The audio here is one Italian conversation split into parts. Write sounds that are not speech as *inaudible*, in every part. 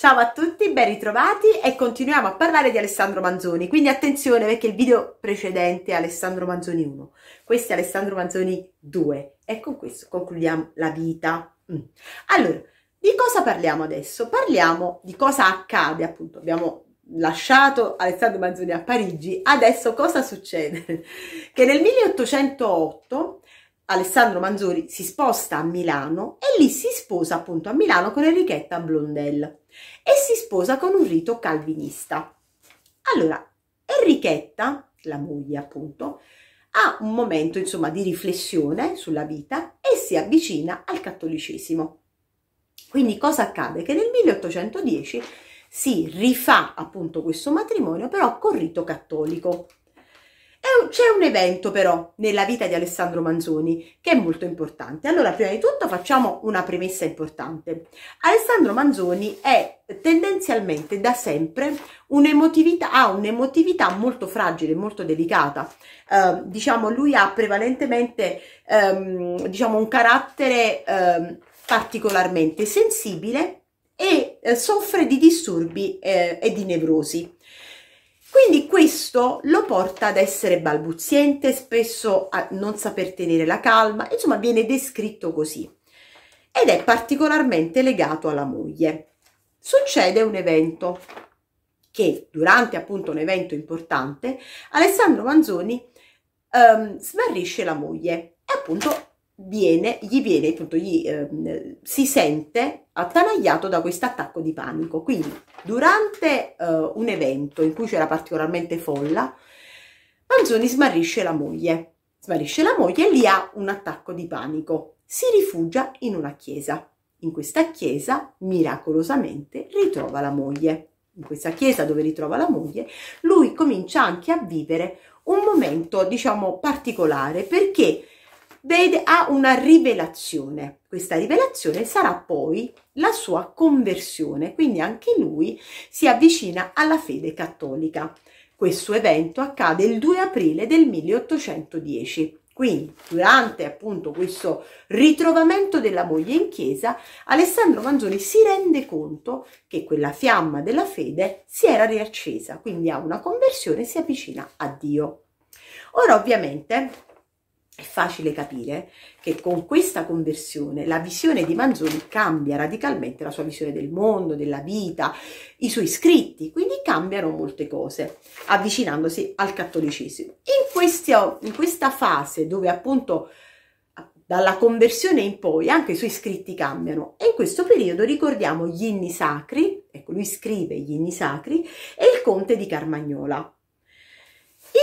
Ciao a tutti, ben ritrovati e continuiamo a parlare di Alessandro Manzoni. Quindi attenzione perché il video precedente è Alessandro Manzoni 1, questo è Alessandro Manzoni 2 e con questo concludiamo la vita. Mm. Allora, di cosa parliamo adesso? Parliamo di cosa accade, appunto, abbiamo lasciato Alessandro Manzoni a Parigi, adesso cosa succede? *laughs* Che nel 1808 Alessandro Manzoni si sposta a Milano e lì si sposa appunto a Milano con Enrichetta Blondel e si sposa con un rito calvinista. Allora, Enrichetta, la moglie appunto, ha un momento insomma di riflessione sulla vita e si avvicina al cattolicesimo. Quindi cosa accade? Che nel 1810 si rifà appunto questo matrimonio però con rito cattolico c'è un evento però nella vita di Alessandro Manzoni che è molto importante. Allora, prima di tutto facciamo una premessa importante. Alessandro Manzoni è tendenzialmente da sempre un'emotività, ha un'emotività molto fragile, molto delicata. Eh, diciamo, lui ha prevalentemente ehm, diciamo, un carattere ehm, particolarmente sensibile e eh, soffre di disturbi eh, e di nevrosi. Quindi questo lo porta ad essere balbuziente, spesso a non saper tenere la calma, insomma viene descritto così. Ed è particolarmente legato alla moglie. Succede un evento che durante appunto un evento importante Alessandro Manzoni ehm, smarrisce la moglie e appunto viene, gli viene, appunto, gli, eh, si sente attanagliato da questo attacco di panico. Quindi, durante eh, un evento in cui c'era particolarmente folla, Manzoni smarrisce la moglie. Smarrisce la moglie e lì ha un attacco di panico. Si rifugia in una chiesa. In questa chiesa, miracolosamente, ritrova la moglie. In questa chiesa dove ritrova la moglie, lui comincia anche a vivere un momento, diciamo, particolare perché vede, ha una rivelazione. Questa rivelazione sarà poi la sua conversione, quindi anche lui si avvicina alla fede cattolica. Questo evento accade il 2 aprile del 1810. Quindi, durante appunto questo ritrovamento della moglie in chiesa, Alessandro Manzoni si rende conto che quella fiamma della fede si era riaccesa, quindi ha una conversione e si avvicina a Dio. Ora, ovviamente, è facile capire che con questa conversione la visione di Manzoni cambia radicalmente la sua visione del mondo, della vita, i suoi scritti, quindi cambiano molte cose avvicinandosi al cattolicesimo. In, questa, in questa fase dove appunto dalla conversione in poi anche i suoi scritti cambiano e in questo periodo ricordiamo gli inni sacri, ecco lui scrive gli inni sacri e il conte di Carmagnola.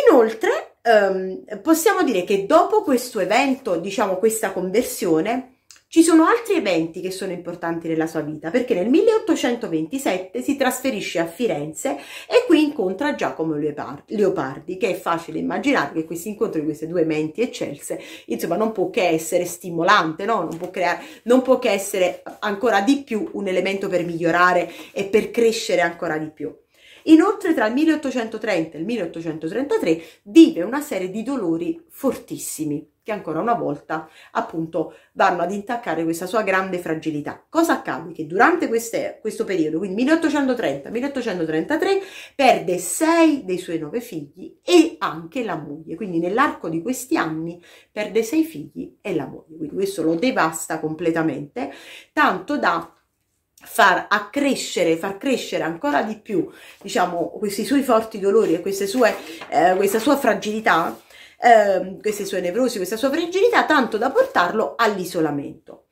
Inoltre ehm, possiamo dire che dopo questo evento, diciamo questa conversione, ci sono altri eventi che sono importanti nella sua vita, perché nel 1827 si trasferisce a Firenze e qui incontra Giacomo Leopardi, che è facile immaginare che questo incontro di queste due menti eccelse, insomma, non può che essere stimolante, no? non, può creare, non può che essere ancora di più un elemento per migliorare e per crescere ancora di più. Inoltre tra il 1830 e il 1833 vive una serie di dolori fortissimi che ancora una volta appunto vanno ad intaccare questa sua grande fragilità. Cosa accade? Che durante queste, questo periodo, quindi 1830-1833, perde sei dei suoi nove figli e anche la moglie, quindi nell'arco di questi anni perde sei figli e la moglie, quindi questo lo devasta completamente, tanto da far accrescere, far crescere ancora di più, diciamo, questi suoi forti dolori e queste sue, eh, questa sua fragilità, eh, queste sue nevrosi, questa sua fragilità, tanto da portarlo all'isolamento.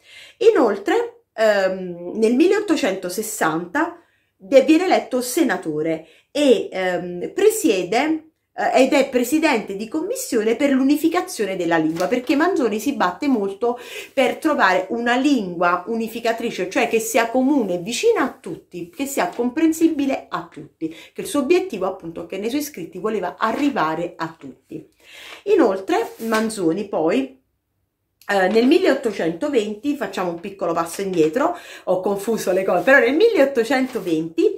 Inoltre, ehm, nel 1860 viene eletto senatore e ehm, presiede eh, ed è presidente di commissione per l'unificazione della lingua, perché Manzoni si batte molto per trovare una lingua unificatrice, cioè che sia comune, vicina a tutti, che sia comprensibile a tutti, che il suo obiettivo appunto che nei suoi scritti voleva arrivare a tutti. Inoltre Manzoni poi eh, nel 1820, facciamo un piccolo passo indietro, ho confuso le cose, però nel 1820 um,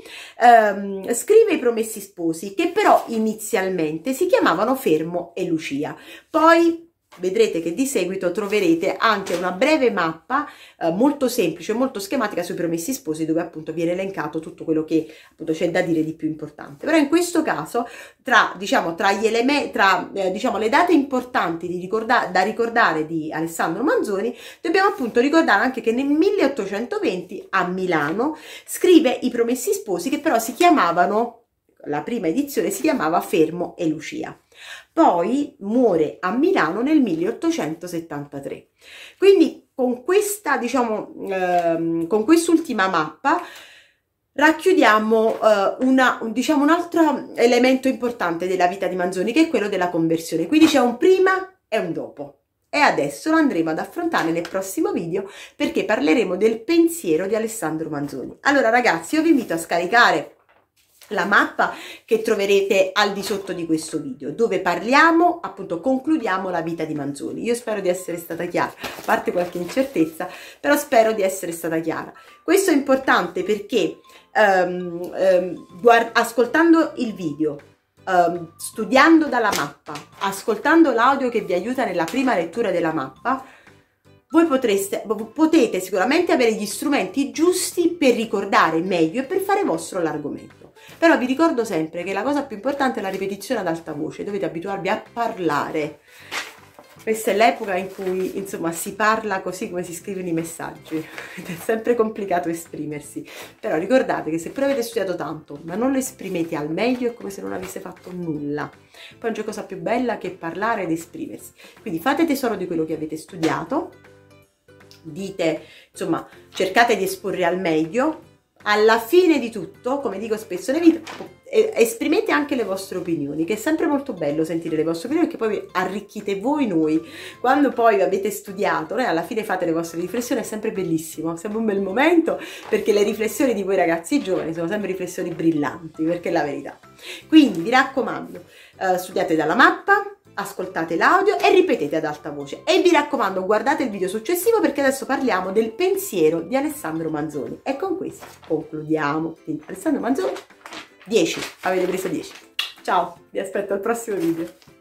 ehm, scrive I Promessi Sposi, che però inizialmente si chiamavano Fermo e Lucia, poi vedrete che di seguito troverete anche una breve mappa eh, molto semplice, molto schematica sui promessi sposi dove appunto viene elencato tutto quello che appunto c'è da dire di più importante. Però in questo caso tra, diciamo, tra, gli elementi, tra eh, diciamo, le date importanti ricorda da ricordare di Alessandro Manzoni dobbiamo appunto ricordare anche che nel 1820 a Milano scrive i promessi sposi che però si chiamavano la prima edizione si chiamava Fermo e Lucia. Poi muore a Milano nel 1873. Quindi con questa, diciamo, ehm, con quest'ultima mappa racchiudiamo eh, una, un, diciamo, un altro elemento importante della vita di Manzoni che è quello della conversione. Quindi c'è un prima e un dopo. E adesso lo andremo ad affrontare nel prossimo video perché parleremo del pensiero di Alessandro Manzoni. Allora ragazzi, io vi invito a scaricare la mappa che troverete al di sotto di questo video dove parliamo appunto concludiamo la vita di Manzoni io spero di essere stata chiara a parte qualche incertezza però spero di essere stata chiara questo è importante perché um, um, ascoltando il video um, studiando dalla mappa ascoltando l'audio che vi aiuta nella prima lettura della mappa voi potreste, potete sicuramente avere gli strumenti giusti per ricordare meglio e per fare vostro l'argomento però vi ricordo sempre che la cosa più importante è la ripetizione ad alta voce, dovete abituarvi a parlare. Questa è l'epoca in cui, insomma, si parla così come si scrivono i messaggi *laughs* ed è sempre complicato esprimersi. Però ricordate che se pure avete studiato tanto, ma non lo esprimete al meglio, è come se non avesse fatto nulla. Poi non c'è cosa più bella che parlare ed esprimersi. Quindi fate tesoro di quello che avete studiato, dite, insomma, cercate di esporre al meglio alla fine di tutto, come dico spesso nei video, esprimete anche le vostre opinioni, che è sempre molto bello sentire le vostre opinioni, che poi arricchite voi noi. Quando poi avete studiato, eh, alla fine fate le vostre riflessioni, è sempre bellissimo, è sempre un bel momento, perché le riflessioni di voi ragazzi giovani sono sempre riflessioni brillanti, perché è la verità. Quindi vi raccomando, eh, studiate dalla mappa, ascoltate l'audio e ripetete ad alta voce. E vi raccomando, guardate il video successivo perché adesso parliamo del pensiero di Alessandro Manzoni. E con questo concludiamo. Quindi, Alessandro Manzoni, 10. Avete preso 10. Ciao, vi aspetto al prossimo video.